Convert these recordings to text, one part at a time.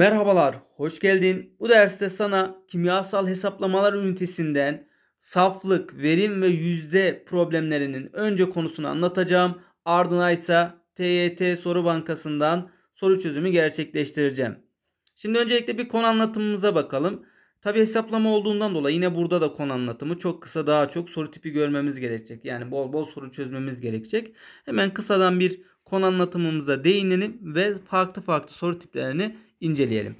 Merhabalar, hoş geldin. Bu derste sana kimyasal hesaplamalar ünitesinden saflık, verim ve yüzde problemlerinin önce konusunu anlatacağım. Ardına ise TYT Soru Bankası'ndan soru çözümü gerçekleştireceğim. Şimdi öncelikle bir konu anlatımımıza bakalım. Tabi hesaplama olduğundan dolayı yine burada da konu anlatımı çok kısa daha çok soru tipi görmemiz gerekecek. Yani bol bol soru çözmemiz gerekecek. Hemen kısadan bir konu anlatımımıza değinelim ve farklı farklı soru tiplerini inceleyelim.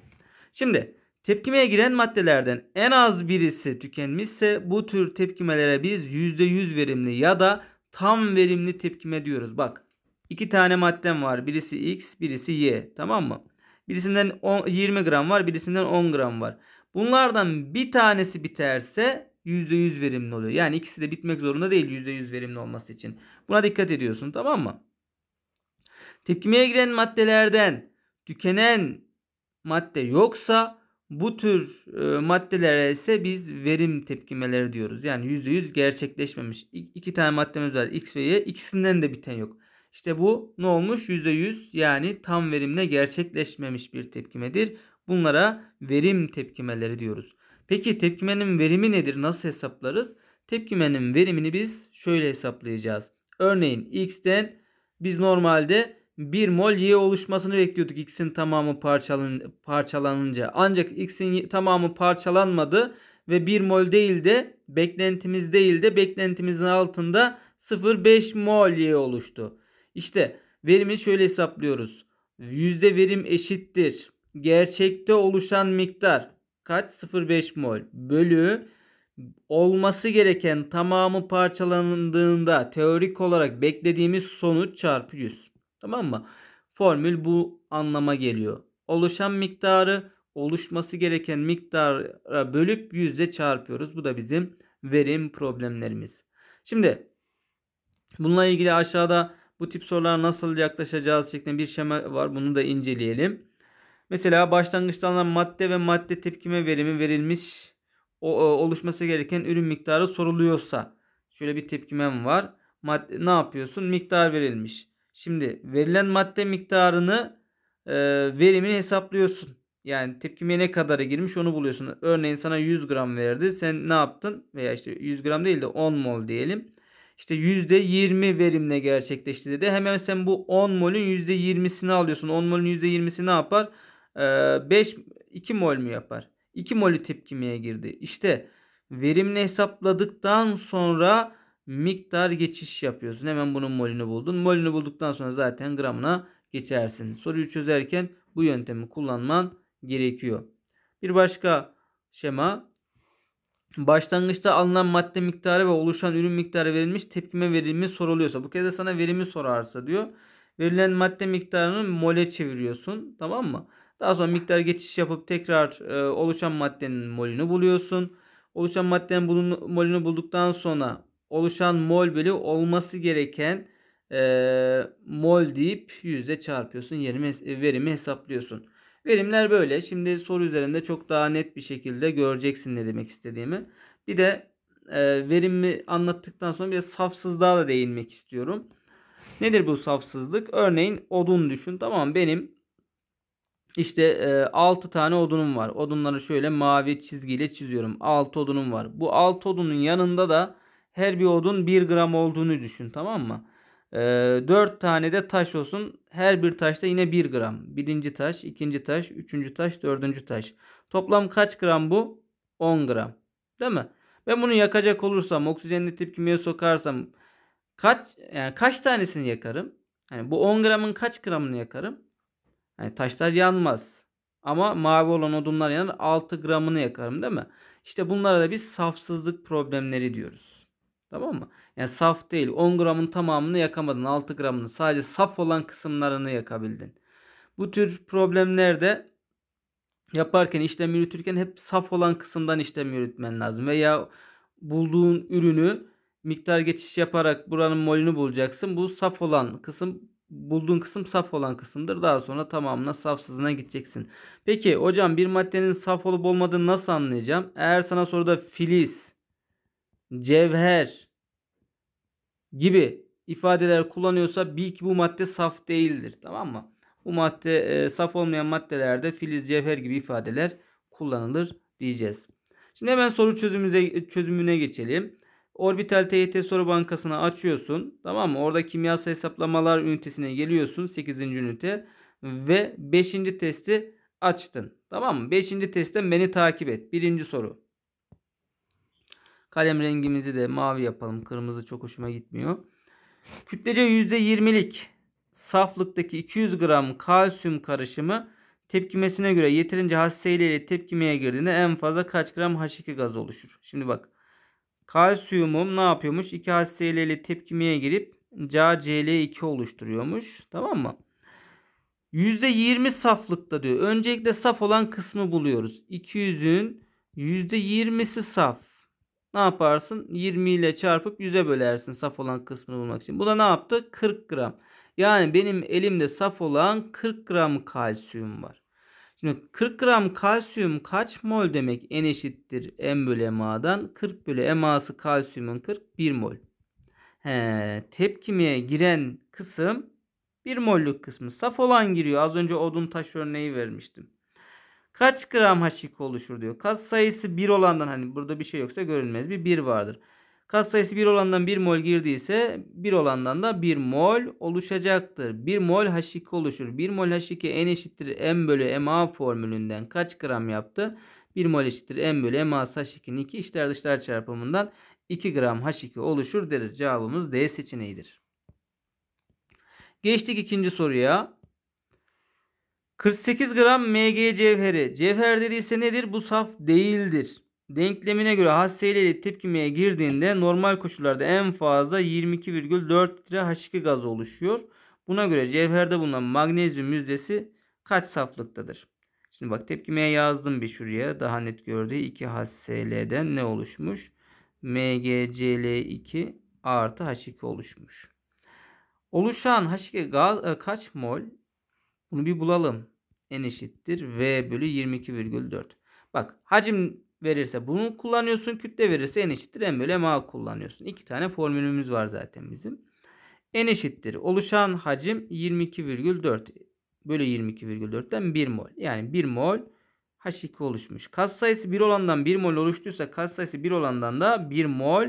Şimdi tepkimeye giren maddelerden en az birisi tükenmişse bu tür tepkimelere biz %100 verimli ya da tam verimli tepkime diyoruz. Bak iki tane maddem var. Birisi X, birisi Y. Tamam mı? Birisinden 10, 20 gram var, birisinden 10 gram var. Bunlardan bir tanesi biterse %100 verimli oluyor. Yani ikisi de bitmek zorunda değil %100 verimli olması için. Buna dikkat ediyorsun tamam mı? Tepkimeye giren maddelerden tükenen madde yoksa bu tür e, maddelere ise biz verim tepkimeleri diyoruz. Yani %100 gerçekleşmemiş. İ- iki tane maddemiz var X ve Y. İkisinden de biten yok. İşte bu ne olmuş? %100 yani tam verimle gerçekleşmemiş bir tepkimedir. Bunlara verim tepkimeleri diyoruz. Peki tepkimenin verimi nedir? Nasıl hesaplarız? Tepkimenin verimini biz şöyle hesaplayacağız. Örneğin x'ten biz normalde 1 mol Y oluşmasını bekliyorduk X'in tamamı parçalan, parçalanınca. Ancak X'in tamamı parçalanmadı ve 1 mol değil de beklentimiz değil de beklentimizin altında 0,5 mol Y oluştu. İşte verimi şöyle hesaplıyoruz. Yüzde verim eşittir. Gerçekte oluşan miktar kaç? 0,5 mol bölü olması gereken tamamı parçalandığında teorik olarak beklediğimiz sonuç çarpı 100. Tamam mı? Formül bu anlama geliyor. Oluşan miktarı oluşması gereken miktara bölüp yüzde çarpıyoruz. Bu da bizim verim problemlerimiz. Şimdi bununla ilgili aşağıda bu tip sorulara nasıl yaklaşacağız şeklinde bir şema var. Bunu da inceleyelim. Mesela başlangıçta alınan madde ve madde tepkime verimi verilmiş o, o, e, oluşması gereken ürün miktarı soruluyorsa şöyle bir tepkimem var. Madde, ne yapıyorsun? Miktar verilmiş. Şimdi verilen madde miktarını e, verimini hesaplıyorsun. Yani tepkimeye ne kadara girmiş onu buluyorsun. Örneğin sana 100 gram verdi. Sen ne yaptın? Veya işte 100 gram değil de 10 mol diyelim. İşte %20 verimle gerçekleşti dedi. Hemen sen bu 10 molün %20'sini alıyorsun. 10 molün %20'si ne yapar? Ee, 5 2 mol mü yapar? 2 molü tepkimeye girdi. İşte verimle hesapladıktan sonra miktar geçiş yapıyorsun. Hemen bunun molünü buldun. Molünü bulduktan sonra zaten gramına geçersin. Soruyu çözerken bu yöntemi kullanman gerekiyor. Bir başka şema başlangıçta alınan madde miktarı ve oluşan ürün miktarı verilmiş tepkime verimi soruluyorsa bu kez de sana verimi sorarsa diyor. Verilen madde miktarını mole çeviriyorsun tamam mı? Daha sonra miktar geçiş yapıp tekrar e, oluşan maddenin molünü buluyorsun. Oluşan maddenin bulun, molünü bulduktan sonra oluşan mol bölü olması gereken e, mol deyip yüzde çarpıyorsun. Yerimi, verimi hesaplıyorsun. Verimler böyle. Şimdi soru üzerinde çok daha net bir şekilde göreceksin ne demek istediğimi. Bir de e, verimi anlattıktan sonra bir safsızlığa da değinmek istiyorum. Nedir bu safsızlık? Örneğin odun düşün. Tamam benim işte e, 6 tane odunum var. Odunları şöyle mavi çizgiyle çiziyorum. 6 odunum var. Bu 6 odunun yanında da her bir odun 1 gram olduğunu düşün tamam mı? E, ee, 4 tane de taş olsun. Her bir taşta yine 1 gram. Birinci taş, ikinci taş, üçüncü taş, dördüncü taş. Toplam kaç gram bu? 10 gram. Değil mi? Ben bunu yakacak olursam, oksijenli tip tepkimeye sokarsam kaç yani kaç tanesini yakarım? Yani bu 10 gramın kaç gramını yakarım? Yani taşlar yanmaz. Ama mavi olan odunlar yanar 6 gramını yakarım değil mi? İşte bunlara da biz safsızlık problemleri diyoruz. Tamam mı? Yani saf değil. 10 gramın tamamını yakamadın. 6 gramını sadece saf olan kısımlarını yakabildin. Bu tür problemlerde yaparken işlem yürütürken hep saf olan kısımdan işlem yürütmen lazım. Veya bulduğun ürünü miktar geçiş yaparak buranın molünü bulacaksın. Bu saf olan kısım bulduğun kısım saf olan kısımdır. Daha sonra tamamına safsızına gideceksin. Peki hocam bir maddenin saf olup olmadığını nasıl anlayacağım? Eğer sana soruda filiz cevher gibi ifadeler kullanıyorsa bil ki bu madde saf değildir. Tamam mı? Bu madde e, saf olmayan maddelerde filiz, cevher gibi ifadeler kullanılır diyeceğiz. Şimdi hemen soru çözümüze, çözümüne geçelim. Orbital TYT soru bankasını açıyorsun. Tamam mı? Orada kimyasal hesaplamalar ünitesine geliyorsun. 8. ünite. Ve 5. testi açtın. Tamam mı? 5. testten beni takip et. 1. soru. Kalem rengimizi de mavi yapalım. Kırmızı çok hoşuma gitmiyor. Kütlece %20'lik saflıktaki 200 gram kalsiyum karışımı tepkimesine göre yeterince hasseyle ile tepkimeye girdiğinde en fazla kaç gram H2 gazı oluşur? Şimdi bak. Kalsiyumum ne yapıyormuş? 2 HCl ile tepkimeye girip CaCl2 oluşturuyormuş. Tamam mı? %20 saflıkta diyor. Öncelikle saf olan kısmı buluyoruz. 200'ün %20'si saf ne yaparsın? 20 ile çarpıp 100'e bölersin saf olan kısmını bulmak için. Bu da ne yaptı? 40 gram. Yani benim elimde saf olan 40 gram kalsiyum var. Şimdi 40 gram kalsiyum kaç mol demek? N eşittir M bölü MA'dan. 40 bölü MA'sı kalsiyumun 40 1 mol. He, tepkimeye giren kısım 1 molluk kısmı. Saf olan giriyor. Az önce odun taş örneği vermiştim kaç gram haşik oluşur diyor. Kas sayısı 1 olandan hani burada bir şey yoksa görünmez bir 1 vardır. Kas sayısı 1 olandan 1 mol girdiyse 1 olandan da 1 mol oluşacaktır. 1 mol haşik oluşur. 1 mol H2 eşittir M bölü MA formülünden kaç gram yaptı? 1 mol eşittir M bölü MA H2'nin 2 içler dışlar çarpımından 2 gram H2 oluşur deriz. Cevabımız D seçeneğidir. Geçtik ikinci soruya. 48 gram Mg cevheri. Cevher dediyse nedir? Bu saf değildir. Denklemine göre ile tepkimeye girdiğinde normal koşullarda en fazla 22,4 litre H2 gazı oluşuyor. Buna göre cevherde bulunan magnezyum yüzdesi kaç saflıktadır? Şimdi bak tepkimeye yazdım bir şuraya. Daha net gördüğü 2 HSL'den ne oluşmuş? MgCl2 artı H2 oluşmuş. Oluşan H2 gaz e, kaç mol? Bunu bir bulalım n eşittir v bölü 22,4. Bak hacim verirse bunu kullanıyorsun. Kütle verirse n eşittir m bölü ma kullanıyorsun. İki tane formülümüz var zaten bizim. n eşittir oluşan hacim 22,4 bölü 22,4'ten 1 mol. Yani 1 mol H2 oluşmuş. Kas sayısı 1 olandan 1 mol oluştuysa kas sayısı 1 olandan da 1 mol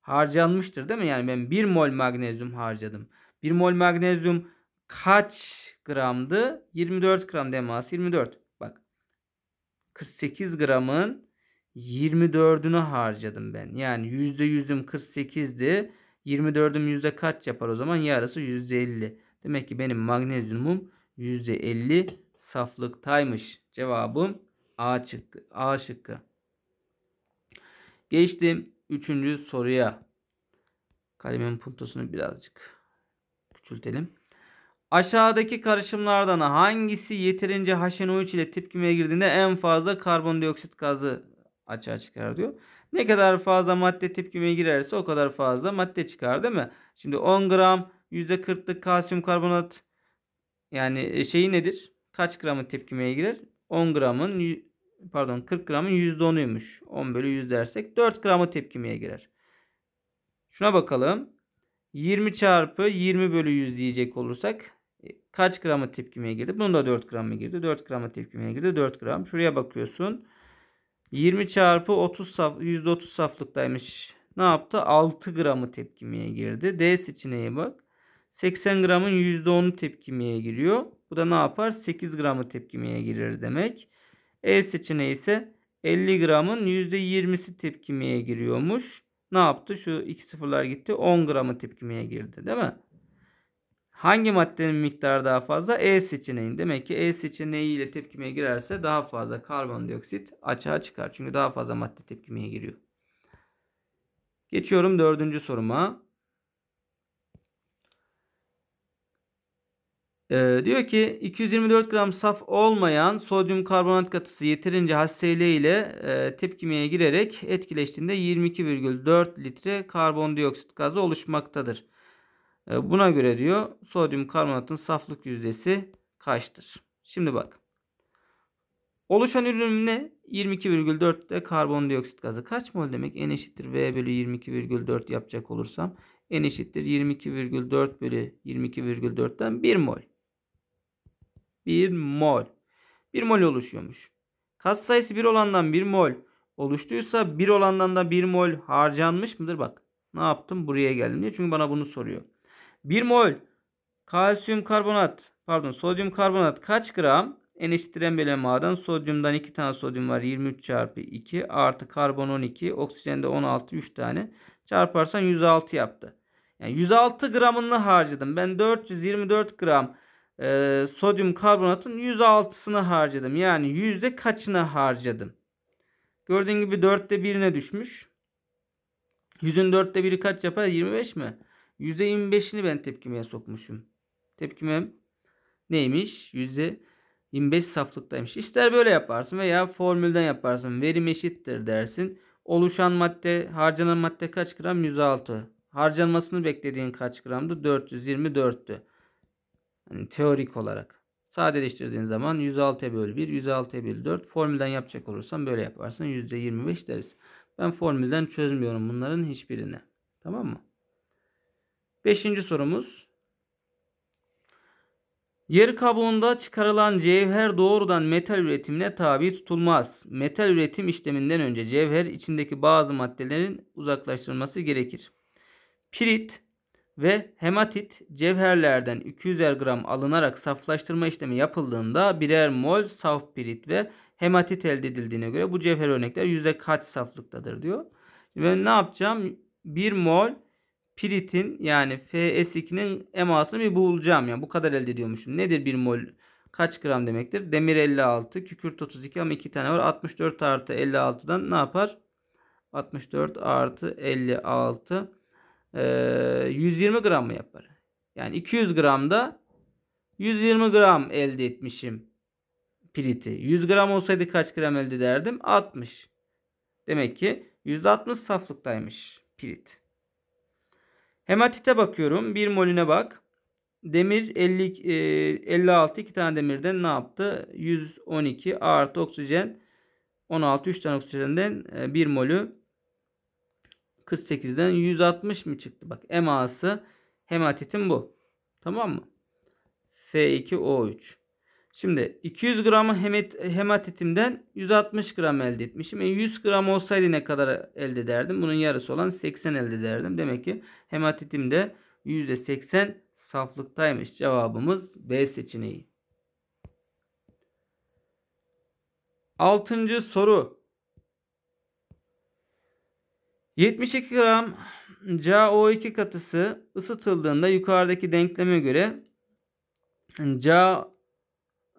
harcanmıştır değil mi? Yani ben 1 mol magnezyum harcadım. 1 mol magnezyum kaç gramdı? 24 gram demas 24. Bak 48 gramın 24'ünü harcadım ben. Yani %100'üm 48'di. 24'üm yüzde kaç yapar o zaman? Yarısı %50. Demek ki benim magnezyumum %50 saflıktaymış. Cevabım A şıkkı. A şıkkı. Geçtim 3. soruya. Kalemin puntosunu birazcık küçültelim. Aşağıdaki karışımlardan hangisi yeterince HNO3 ile tepkimeye girdiğinde en fazla karbondioksit gazı açığa çıkar diyor. Ne kadar fazla madde tepkimeye girerse o kadar fazla madde çıkar değil mi? Şimdi 10 gram %40'lık kalsiyum karbonat yani e, şeyi nedir? Kaç gramı tepkimeye girer? 10 gramın pardon 40 gramın %10'uymuş. 10 bölü 100 dersek 4 gramı tepkimeye girer. Şuna bakalım. 20 çarpı 20 bölü 100 diyecek olursak kaç gramı tepkimeye girdi? Bunun da 4 gramı girdi. 4 gramı tepkimeye girdi. 4 gram. Şuraya bakıyorsun. 20 çarpı 30 saf, %30 saflıktaymış. Ne yaptı? 6 gramı tepkimeye girdi. D seçeneğe bak. 80 gramın %10'u tepkimeye giriyor. Bu da ne yapar? 8 gramı tepkimeye girer demek. E seçeneği ise 50 gramın %20'si tepkimeye giriyormuş. Ne yaptı? Şu iki sıfırlar gitti. 10 gramı tepkimeye girdi değil mi? Hangi maddenin miktarı daha fazla? E seçeneğin. Demek ki E seçeneği ile tepkimeye girerse daha fazla karbondioksit açığa çıkar. Çünkü daha fazla madde tepkimeye giriyor. Geçiyorum dördüncü soruma. Ee, diyor ki 224 gram saf olmayan sodyum karbonat katısı yeterince HCl ile e, tepkimeye girerek etkileştiğinde 22,4 litre karbondioksit gazı oluşmaktadır. E, buna göre diyor sodyum karbonatın saflık yüzdesi kaçtır? Şimdi bak. Oluşan ürünüm ne? 22,4'te karbondioksit gazı kaç mol demek? N eşittir V bölü 22,4 yapacak olursam. N eşittir 22,4 bölü 22,4'ten 1 mol. 1 mol. 1 mol oluşuyormuş. Kat sayısı 1 olandan 1 mol oluştuysa 1 olandan da 1 mol harcanmış mıdır? Bak ne yaptım buraya geldim diye. Çünkü bana bunu soruyor. 1 mol kalsiyum karbonat pardon sodyum karbonat kaç gram? En eşittiren bölü maden sodyumdan 2 tane sodyum var 23 çarpı 2 artı karbon 12 oksijende 16 3 tane çarparsan 106 yaptı. Yani 106 gramını harcadım. Ben 424 gram e, sodyum karbonatın 106'sını harcadım. Yani yüzde kaçını harcadım? Gördüğün gibi 4'te 1'ine düşmüş. 100'ün 4'te 1'i kaç yapar? 25 mi? %25'ini ben tepkimeye sokmuşum. Tepkimem neymiş? %25 saflıktaymış. İster böyle yaparsın veya formülden yaparsın. Verim eşittir dersin. Oluşan madde, harcanan madde kaç gram? 106. Harcanmasını beklediğin kaç gramdı? 424'tü. Yani teorik olarak. Sadeleştirdiğin zaman 106 bölü 1, 106 bölü 4. Formülden yapacak olursan böyle yaparsın. %25 deriz. Ben formülden çözmüyorum bunların hiçbirini. Tamam mı? Beşinci sorumuz. Yer kabuğunda çıkarılan cevher doğrudan metal üretimine tabi tutulmaz. Metal üretim işleminden önce cevher içindeki bazı maddelerin uzaklaştırılması gerekir. Pirit ve hematit cevherlerden 200'er gram alınarak saflaştırma işlemi yapıldığında birer mol saf pirit ve hematit elde edildiğine göre bu cevher örnekler yüzde kaç saflıktadır diyor. Ve ne yapacağım? 1 mol piritin yani Fs2'nin emasını bir bulacağım. Yani bu kadar elde ediyormuşum. Nedir 1 mol? Kaç gram demektir? Demir 56, kükürt 32 ama 2 tane var. 64 artı 56'dan ne yapar? 64 artı 56 120 gram mı yapar? Yani 200 gramda 120 gram elde etmişim piriti. 100 gram olsaydı kaç gram elde ederdim? 60. Demek ki %60 saflıktaymış pirit. Hematite bakıyorum. 1 molüne bak. Demir 50, e, 56 2 tane demirden ne yaptı? 112 artı oksijen 16 3 tane oksijenden e, 1 molü 48'den 160 mı çıktı? Bak eması hematitin bu. Tamam mı? F2O3. Şimdi 200 gramı hematitimden 160 gram elde etmişim. E 100 gram olsaydı ne kadar elde ederdim? Bunun yarısı olan 80 elde ederdim. Demek ki hematitimde de %80 saflıktaymış. Cevabımız B seçeneği. Altıncı soru. 72 gram CaO2 katısı ısıtıldığında yukarıdaki denkleme göre Ca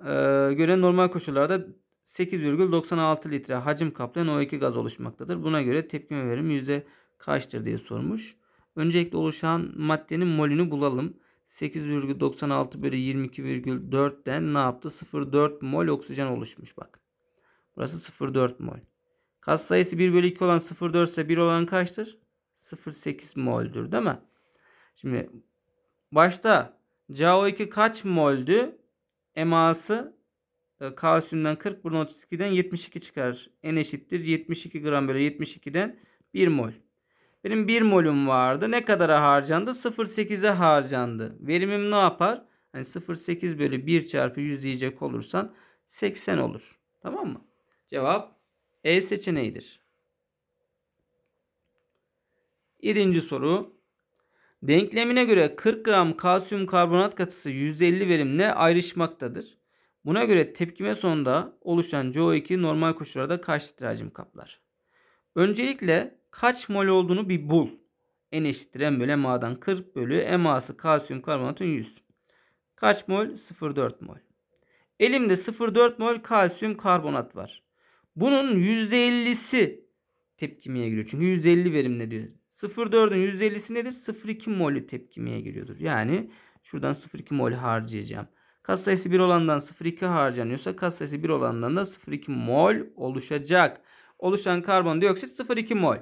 ee, göre normal koşullarda 8,96 litre hacim kaplayan O2 gaz oluşmaktadır. Buna göre tepkime verim yüzde kaçtır diye sormuş. Öncelikle oluşan maddenin molünü bulalım. 8,96 bölü 22,4'ten ne yaptı? 0,4 mol oksijen oluşmuş bak. Burası 0,4 mol. Kas sayısı 1 bölü 2 olan 0,4 ise 1 olan kaçtır? 0,8 moldür değil mi? Şimdi başta CO2 kaç moldü? Ması e, kalsiyumdan 40 bölü 32'den 72 çıkar. N eşittir 72 gram bölü 72'den 1 mol. Benim 1 molüm vardı. Ne kadara harcandı? 0.8'e harcandı. Verimim ne yapar? Hani 0.8 bölü 1 çarpı 100 diyecek olursan 80 olur. Tamam mı? Cevap E seçeneğidir. Yedinci soru. Denklemine göre 40 gram kalsiyum karbonat katısı %50 verimle ayrışmaktadır. Buna göre tepkime sonunda oluşan CO2 normal koşullarda kaç litre hacim kaplar? Öncelikle kaç mol olduğunu bir bul. En eşittir M bölü MA'dan 40 bölü MA'sı kalsiyum karbonatın 100. Kaç mol? 0,4 mol. Elimde 0,4 mol kalsiyum karbonat var. Bunun %50'si tepkimeye giriyor. Çünkü %50 verimle diyor, 0,4'ün %50'si nedir? 0,2 molü tepkimeye giriyordur. Yani şuradan 0,2 mol harcayacağım. Kas sayısı 1 olandan 0,2 harcanıyorsa kas sayısı 1 olandan da 0,2 mol oluşacak. Oluşan karbondioksit 0,2 mol.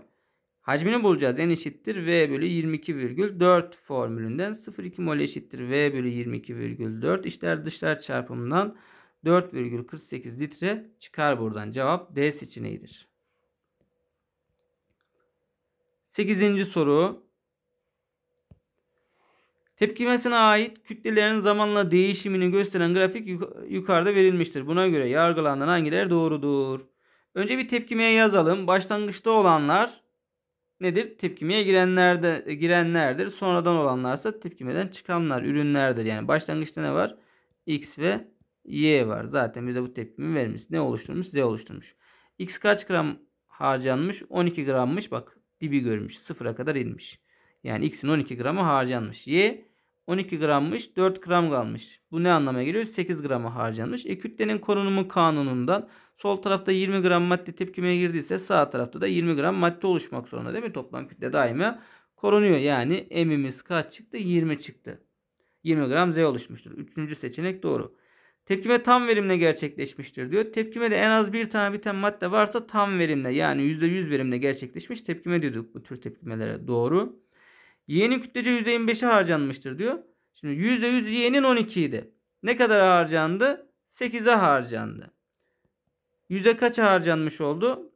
Hacmini bulacağız. En eşittir V bölü 22,4 formülünden 0,2 mol eşittir V bölü 22,4 İşler dışlar çarpımından 4,48 litre çıkar buradan. Cevap B seçeneğidir. 8. soru. Tepkimesine ait kütlelerin zamanla değişimini gösteren grafik yukarıda verilmiştir. Buna göre yargılanan hangileri doğrudur? Önce bir tepkimeye yazalım. Başlangıçta olanlar nedir? Tepkimeye girenlerde e, girenlerdir. Sonradan olanlarsa tepkimeden çıkanlar, ürünlerdir. Yani başlangıçta ne var? X ve Y var. Zaten bize bu tepkimi vermiş. Ne oluşturmuş? Z oluşturmuş. X kaç gram harcanmış? 12 grammış. Bak dibi görmüş. Sıfıra kadar inmiş. Yani x'in 12 gramı harcanmış. Y 12 grammış 4 gram kalmış. Bu ne anlama geliyor? 8 gramı harcanmış. E kütlenin korunumu kanunundan sol tarafta 20 gram madde tepkime girdiyse sağ tarafta da 20 gram madde oluşmak zorunda değil mi? Toplam kütle daima korunuyor. Yani m'imiz kaç çıktı? 20 çıktı. 20 gram Z oluşmuştur. Üçüncü seçenek doğru. Tepkime tam verimle gerçekleşmiştir diyor. Tepkime de en az bir tane biten madde varsa tam verimle yani %100 verimle gerçekleşmiş tepkime diyorduk bu tür tepkimelere doğru. Y'nin kütlece %25'e harcanmıştır diyor. Şimdi %100 Y'nin 12 idi. Ne kadar harcandı? 8'e harcandı. Yüzde kaç harcanmış oldu?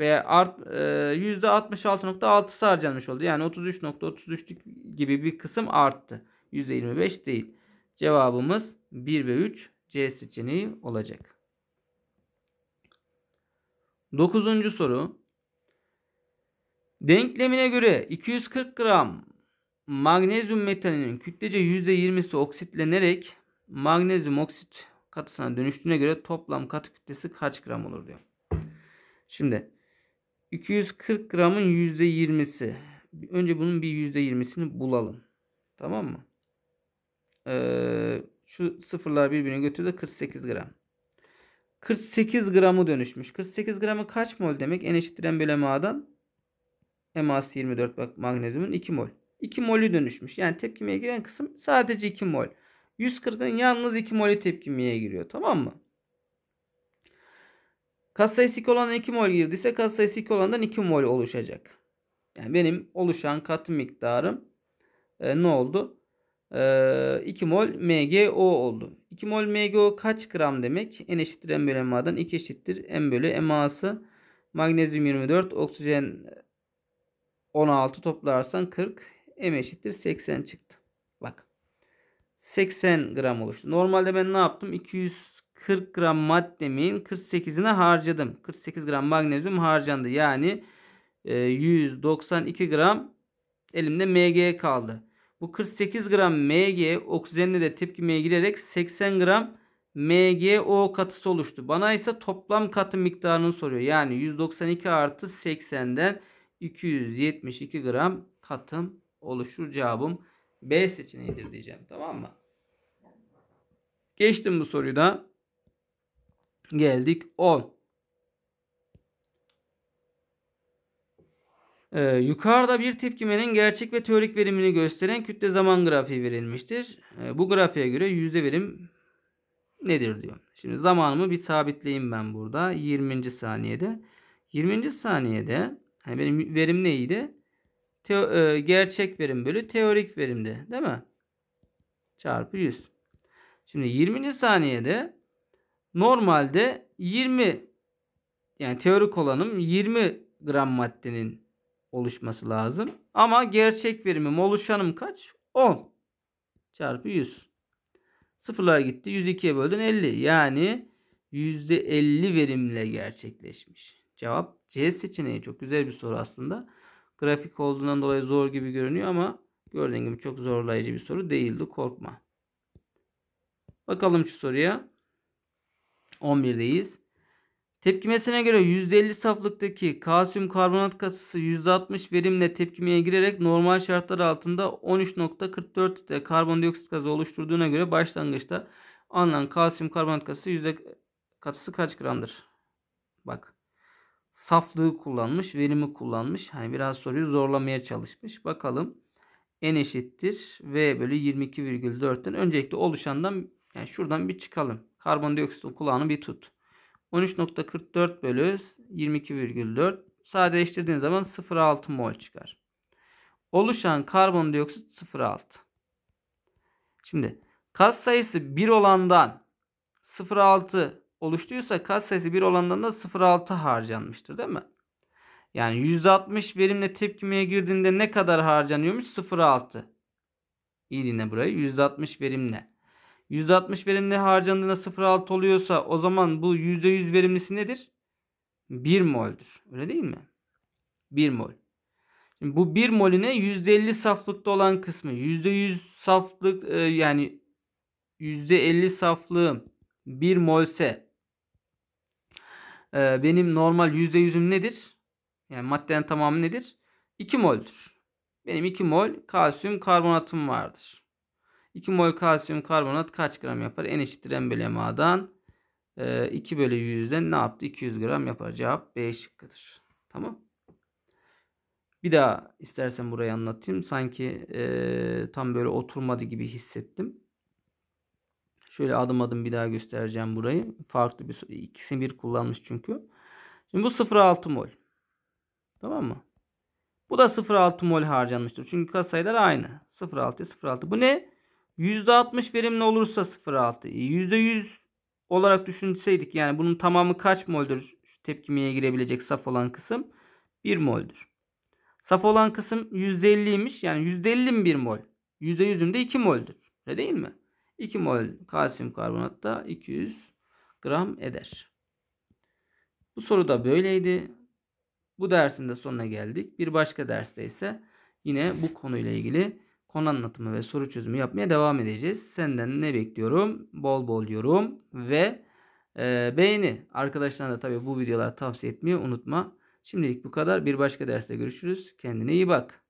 Veya art, e, yüzde 66.6'sı harcanmış oldu. Yani 33.33 gibi bir kısım arttı. %25 değil. Cevabımız 1 ve 3 C seçeneği olacak. Dokuzuncu soru. Denklemine göre 240 gram magnezyum metalinin kütlece %20'si oksitlenerek magnezyum oksit katısına dönüştüğüne göre toplam katı kütlesi kaç gram olur diyor. Şimdi 240 gramın %20'si. Önce bunun bir %20'sini bulalım. Tamam mı? Ee, şu sıfırlar birbirine götürdü 48 gram. 48 gramı dönüşmüş. 48 gramı kaç mol demek? En eşittiren bölü MA'dan MA'sı 24 bak magnezyumun 2 mol. 2 molü dönüşmüş. Yani tepkimeye giren kısım sadece 2 mol. 140'ın yalnız 2 molü tepkimeye giriyor. Tamam mı? Katsayısı 2 olandan 2 mol girdiyse katsayısı 2 olandan 2 mol oluşacak. Yani benim oluşan katı miktarım e, ne oldu? 2 ee, mol MgO oldu. 2 mol MgO kaç gram demek? N eşittir M bölü MA'dan 2 eşittir M bölü MA'sı. Magnezyum 24, oksijen 16 toplarsan 40. M eşittir 80 çıktı. Bak. 80 gram oluştu. Normalde ben ne yaptım? 240 gram maddemin 48'ine harcadım. 48 gram magnezyum harcandı. Yani 192 e, gram elimde Mg kaldı. Bu 48 gram Mg oksijenle de tepkimeye girerek 80 gram MgO katısı oluştu. Bana ise toplam katı miktarını soruyor. Yani 192 artı 80'den 272 gram katım oluşur. Cevabım B seçeneğidir diyeceğim. Tamam mı? Geçtim bu soruyu da. Geldik 10. Ee, yukarıda bir tepkimenin gerçek ve teorik verimini gösteren kütle zaman grafiği verilmiştir. Ee, bu grafiğe göre yüzde verim nedir diyor. Şimdi zamanımı bir sabitleyeyim ben burada 20. saniyede. 20. saniyede hani benim verim neydi? Teo- e, gerçek verim bölü teorik verimdi, değil mi? Çarpı 100. Şimdi 20. saniyede normalde 20 yani teorik olanım 20 gram maddenin oluşması lazım. Ama gerçek verimim oluşanım kaç? 10 çarpı 100. Sıfırlar gitti. 102'ye böldün 50. Yani %50 verimle gerçekleşmiş. Cevap C seçeneği. Çok güzel bir soru aslında. Grafik olduğundan dolayı zor gibi görünüyor ama gördüğün gibi çok zorlayıcı bir soru değildi. Korkma. Bakalım şu soruya. 11'deyiz. Tepkimesine göre %50 saflıktaki kalsiyum karbonat kasası %60 verimle tepkimeye girerek normal şartlar altında 13.44 litre karbondioksit gazı oluşturduğuna göre başlangıçta alınan kalsiyum karbonat kasası yüzde katısı kaç gramdır? Bak. Saflığı kullanmış, verimi kullanmış. Hani biraz soruyu zorlamaya çalışmış. Bakalım. N eşittir. V bölü 22,4'ten öncelikle oluşandan yani şuradan bir çıkalım. Karbondioksit kulağını bir tut. 13.44 bölü 22,4 sadeleştirdiğin zaman 0,6 mol çıkar. Oluşan karbondioksit 0,6. Şimdi kas sayısı 1 olandan 0,6 oluştuysa kas sayısı 1 olandan da 0,6 harcanmıştır değil mi? Yani 160 verimle tepkimeye girdiğinde ne kadar harcanıyormuş? 0,6. İyi dinle burayı. %60 verimle. %60 verimli harcandığında 0.6 oluyorsa o zaman bu %100 verimlisi nedir? 1 mol'dür. Öyle değil mi? 1 mol. Şimdi bu 1 molüne %50 saflıkta olan kısmı %100 saflık e, yani %50 saflığım 1 molse e, benim normal %100'üm nedir? Yani maddenin tamamı nedir? 2 mol'dür. Benim 2 mol kalsiyum karbonatım vardır. 2 mol kalsiyum karbonat kaç gram yapar? En eşittir en bölü ma'dan. 2 e, bölü 100'den ne yaptı? 200 gram yapar. Cevap B şıkkıdır. Tamam. Bir daha istersen burayı anlatayım. Sanki e, tam böyle oturmadı gibi hissettim. Şöyle adım adım bir daha göstereceğim burayı. Farklı bir ikisini bir kullanmış çünkü. Şimdi bu 0.6 mol. Tamam mı? Bu da 0.6 mol harcanmıştır. Çünkü kasaylar aynı. 0.6 0.6. Bu ne? %60 verimli olursa 0.6. %100 e, olarak düşünseydik yani bunun tamamı kaç moldur Şu tepkimeye girebilecek saf olan kısım? 1 moldur. Saf olan kısım %50'ymiş. Yani %50 mi 1 mol. %100'üm de 2 moldür. Öyle değil mi? 2 mol kalsiyum karbonat da 200 gram eder. Bu soru da böyleydi. Bu dersin de sonuna geldik. Bir başka derste ise yine bu konuyla ilgili konu anlatımı ve soru çözümü yapmaya devam edeceğiz. Senden ne bekliyorum? Bol bol yorum ve e, beğeni. Arkadaşlarına da tabii bu videoları tavsiye etmeyi unutma. Şimdilik bu kadar. Bir başka derste görüşürüz. Kendine iyi bak.